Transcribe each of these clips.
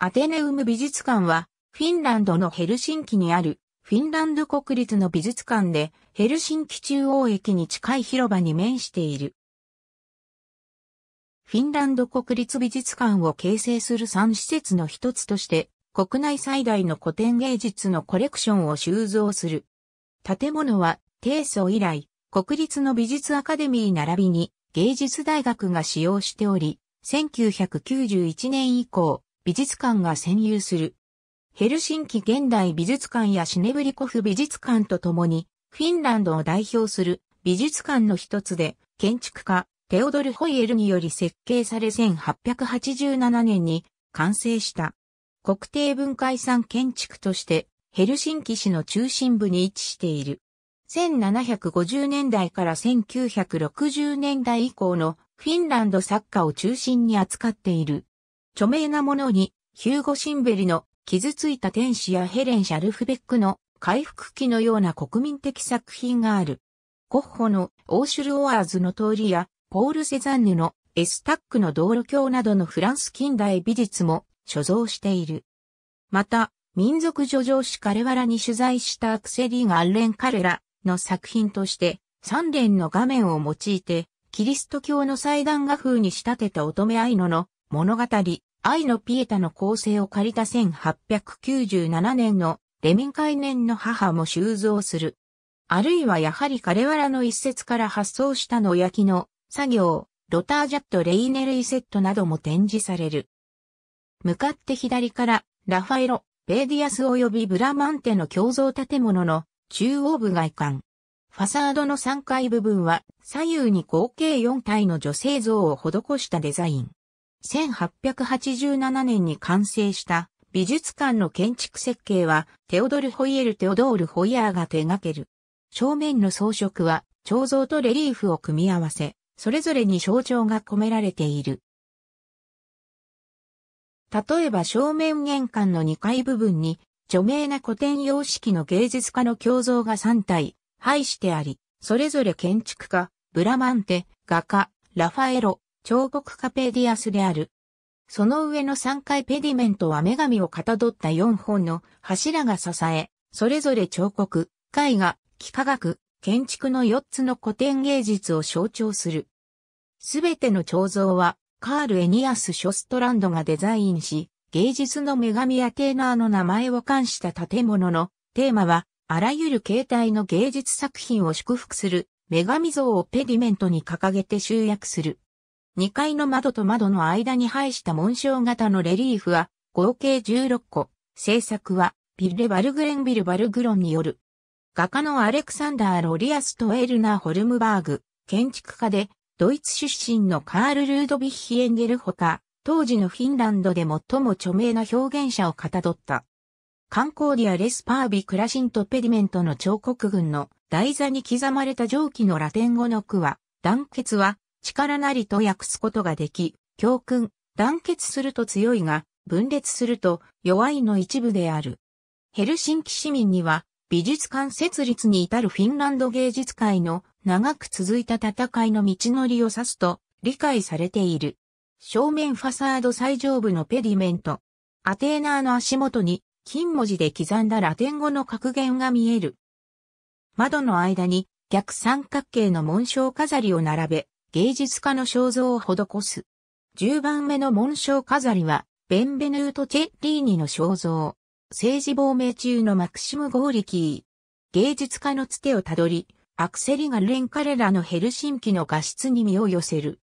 アテネウム美術館は、フィンランドのヘルシンキにある、フィンランド国立の美術館で、ヘルシンキ中央駅に近い広場に面している。フィンランド国立美術館を形成する3施設の一つとして、国内最大の古典芸術のコレクションを収蔵する。建物は、提訴以来、国立の美術アカデミー並びに芸術大学が使用しており、1991年以降、美術館が占有する。ヘルシンキ現代美術館やシネブリコフ美術館とともに、フィンランドを代表する美術館の一つで、建築家、テオドル・ホイエルにより設計され1887年に完成した。国定文化遺産建築として、ヘルシンキ市の中心部に位置している。1750年代から1960年代以降のフィンランド作家を中心に扱っている著名なものに、ヒューゴ・シンベリの傷ついた天使やヘレン・シャルフベックの回復期のような国民的作品がある。ゴッホのオーシュル・オアーズの通りや、ポール・セザンヌのエスタックの道路橋などのフランス近代美術も所蔵している。また、民族叙情詩カレワラに取材したアクセリーがアンレン・カレラの作品として、三連の画面を用いて、キリスト教の祭壇画風に仕立てた乙女アイノの物語、愛のピエタの構成を借りた1897年のレミン海年の母も収蔵する。あるいはやはり彼原らの一節から発想した野焼きの作業、ロタージャット・レイネルイセットなども展示される。向かって左からラファエロ、ベーディアス及びブラマンテの共造建物の中央部外観。ファサードの3階部分は左右に合計4体の女性像を施したデザイン。1887年に完成した美術館の建築設計はテオドル・ホイエル・テオドール・ホイヤーが手掛ける。正面の装飾は彫像とレリーフを組み合わせ、それぞれに象徴が込められている。例えば正面玄関の2階部分に著名な古典様式の芸術家の胸像が3体、配してあり、それぞれ建築家、ブラマンテ、画家、ラファエロ、彫刻家ペディアスである。その上の3階ペディメントは女神をかたどった4本の柱が支え、それぞれ彫刻、絵画、幾何学、建築の4つの古典芸術を象徴する。すべての彫像は、カール・エニアス・ショストランドがデザインし、芸術の女神アテーナーの名前を冠した建物のテーマは、あらゆる形態の芸術作品を祝福する女神像をペディメントに掲げて集約する。2階の窓と窓の間に配した紋章型のレリーフは合計16個、制作はビルレ・バルグレンビル・バルグロンによる。画家のアレクサンダー・ロリアスとエルナ・ホルムバーグ、建築家で、ドイツ出身のカール・ルードィッヒ・エンゲルほか、当時のフィンランドで最も著名な表現者をかたどった。観光ディア・レスパービ・クラシント・ペディメントの彫刻群の台座に刻まれた上記のラテン語の句は、団結は力なりと訳すことができ、教訓、団結すると強いが、分裂すると弱いの一部である。ヘルシンキ市民には、美術館設立に至るフィンランド芸術界の長く続いた戦いの道のりを指すと理解されている。正面ファサード最上部のペディメント。アテーナーの足元に金文字で刻んだラテン語の格言が見える。窓の間に逆三角形の紋章飾りを並べ、芸術家の肖像を施す。10番目の紋章飾りは、ベンベヌート・チェッリーニの肖像。政治亡命中のマクシム・ゴーリキー。芸術家のつてをたどり、アクセリルレン彼らのヘルシンキの画質に身を寄せる。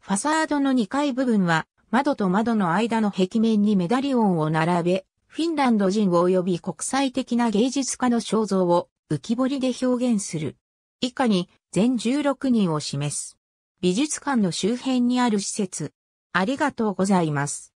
ファサードの2階部分は、窓と窓の間の壁面にメダリオンを並べ、フィンランド人及び国際的な芸術家の肖像を浮き彫りで表現する。以下に全16人を示す。美術館の周辺にある施設。ありがとうございます。